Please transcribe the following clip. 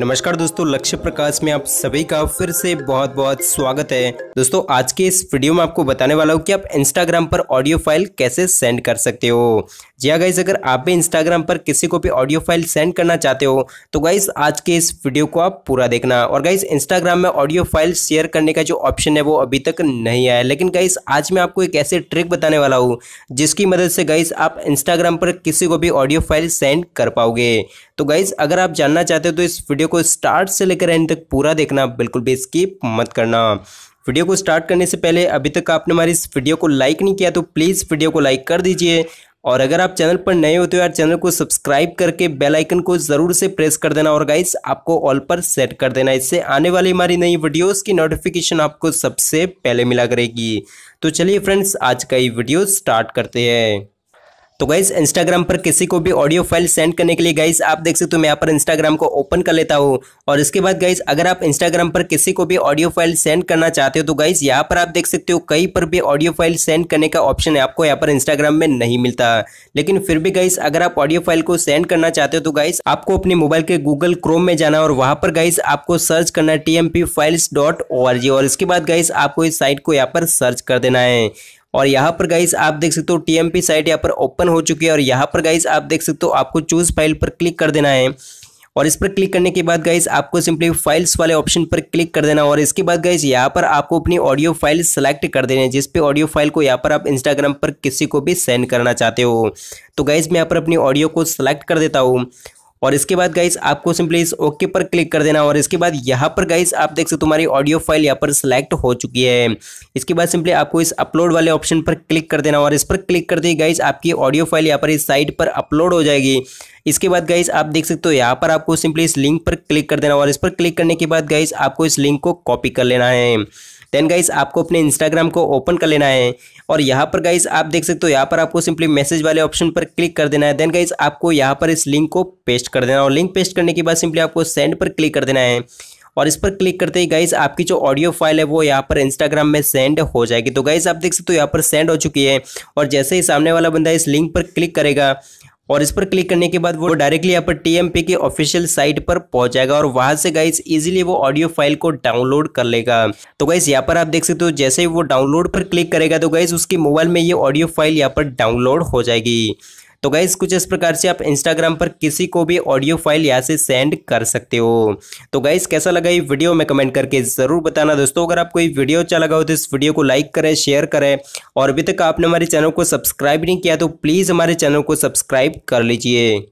नमस्कार दोस्तों लक्ष्य प्रकाश में आप सभी का फिर से बहुत बहुत स्वागत है दोस्तों आज के इस वीडियो में आपको बताने वाला हूँ कि आप इंस्टाग्राम पर ऑडियो फाइल कैसे सेंड कर सकते हो या हाँ गाइज अगर आप भी इंस्टाग्राम पर किसी को भी ऑडियो फाइल सेंड करना चाहते हो तो गाइज आज के इस वीडियो को आप पूरा देखना और गाइज इंस्टाग्राम में ऑडियो फाइल शेयर करने का जो ऑप्शन है वो अभी तक नहीं आया लेकिन गाइज आज मैं आपको एक ऐसे ट्रिक बताने वाला हूँ जिसकी मदद से गाइज आप इंस्टाग्राम पर किसी को भी ऑडियो फाइल सेंड कर पाओगे तो गाइज अगर आप जानना चाहते हो तो इस वीडियो को स्टार्ट से लेकर एंड तक पूरा देखना बिल्कुल भी इसकी मत करना वीडियो को स्टार्ट करने से पहले अभी तक आपने हमारी इस वीडियो को लाइक नहीं किया तो प्लीज़ वीडियो को लाइक कर दीजिए और अगर आप चैनल पर नए हो तो यार चैनल को सब्सक्राइब करके बेल आइकन को ज़रूर से प्रेस कर देना और गाइस आपको ऑल पर सेट कर देना इससे आने वाली हमारी नई वीडियोस की नोटिफिकेशन आपको सबसे पहले मिला करेगी तो चलिए फ्रेंड्स आज का ये वीडियो स्टार्ट करते हैं तो गाइज इंस्टाग्राम पर किसी को भी ऑडियो फाइल सेंड करने के लिए गाइज आप देख सकते हो मैं यहाँ पर इंस्टाग्राम को ओपन कर लेता हूँ और इसके बाद गाइज अगर आप इंस्टाग्राम पर किसी को भी ऑडियो फाइल सेंड करना चाहते हो तो गाइज यहाँ पर आप देख सकते हो कहीं पर भी ऑडियो फाइल सेंड करने का ऑप्शन है आपको यहाँ पर इंस्टाग्राम में नहीं मिलता लेकिन फिर भी गाइज अगर आप ऑडियो फाइल को सेंड करना चाहते हो तो गाइज आपको अपने मोबाइल के गूगल क्रोम में जाना और वहां पर गाइज आपको सर्च करना है जी और इसके बाद गाइज आपको इस साइट को यहाँ पर सर्च कर देना है और यहाँ पर गाइस आप देख सकते हो टीएमपी साइट यहाँ पर ओपन हो चुकी है और यहाँ पर गाइस आप देख सकते हो आपको चूज फाइल पर क्लिक कर देना है और इस पर क्लिक करने के बाद गाइस आपको सिंपली फाइल्स वाले ऑप्शन पर क्लिक कर देना और इसके बाद गाइस यहाँ पर आपको अपनी ऑडियो फाइल सेलेक्ट कर देने जिस पे ऑडियो फाइल को यहाँ पर आप इंस्टाग्राम पर किसी को भी सेंड करना चाहते हो तो गाइस मैं यहाँ पर अपनी ऑडियो को सेलेक्ट कर देता हूँ और इसके बाद गाइस आपको सिंपली इस ओके पर क्लिक कर देना और इसके बाद यहाँ पर गाइस आप देख सकते तुम्हारी ऑडियो फाइल यहाँ पर सिलेक्ट हो चुकी है इसके बाद सिंपली आपको इस अपलोड वाले ऑप्शन पर क्लिक कर देना और इस पर क्लिक कर दी गाइस आपकी ऑडियो फाइल यहाँ पर इस साइट पर अपलोड हो जाएगी इसके बाद गाइस आप देख सकते हो यहाँ पर आपको सिंपली इस लिंक पर क्लिक कर देना और इस पर क्लिक करने के बाद गाइस आपको इस लिंक को कॉपी कर लेना है देन गाइस आपको अपने इंस्टाग्राम को ओपन कर लेना है और यहाँ पर गाइस आप देख सकते हो यहाँ पर आपको सिंपली मैसेज वाले ऑप्शन पर क्लिक कर देना है देन गाइस आपको यहाँ पर इस लिंक को पेस्ट कर देना है और लिंक पेस्ट करने के बाद सिंपली आपको सेंड पर क्लिक कर देना है और इस पर क्लिक करते ही गाइस आपकी जो ऑडियो फाइल है वो यहाँ पर इंस्टाग्राम में सेंड हो जाएगी तो गाइज आप देख सकते हो यहाँ पर सेंड हो चुकी है और जैसे ही सामने वाला बंदा इस लिंक पर क्लिक करेगा और इस पर क्लिक करने के बाद वो डायरेक्टली यहाँ पर टीएमपी के ऑफिशियल साइट पर पहुंच जाएगा और वहां से गाइस इजिली वो ऑडियो फाइल को डाउनलोड कर लेगा तो गाइस यहाँ पर आप देख सकते हो जैसे ही वो डाउनलोड पर क्लिक करेगा तो गाइस उसके मोबाइल में ये ऑडियो फाइल यहाँ पर डाउनलोड हो जाएगी तो गाइज कुछ इस प्रकार से आप इंस्टाग्राम पर किसी को भी ऑडियो फाइल यहाँ से सेंड कर सकते हो तो गाइज कैसा लगा ये वीडियो में कमेंट करके ज़रूर बताना दोस्तों अगर आपको ये वीडियो अच्छा लगा हो तो इस वीडियो को लाइक करें शेयर करें और अभी तक आपने हमारे चैनल को सब्सक्राइब नहीं किया तो प्लीज़ हमारे चैनल को सब्सक्राइब कर लीजिए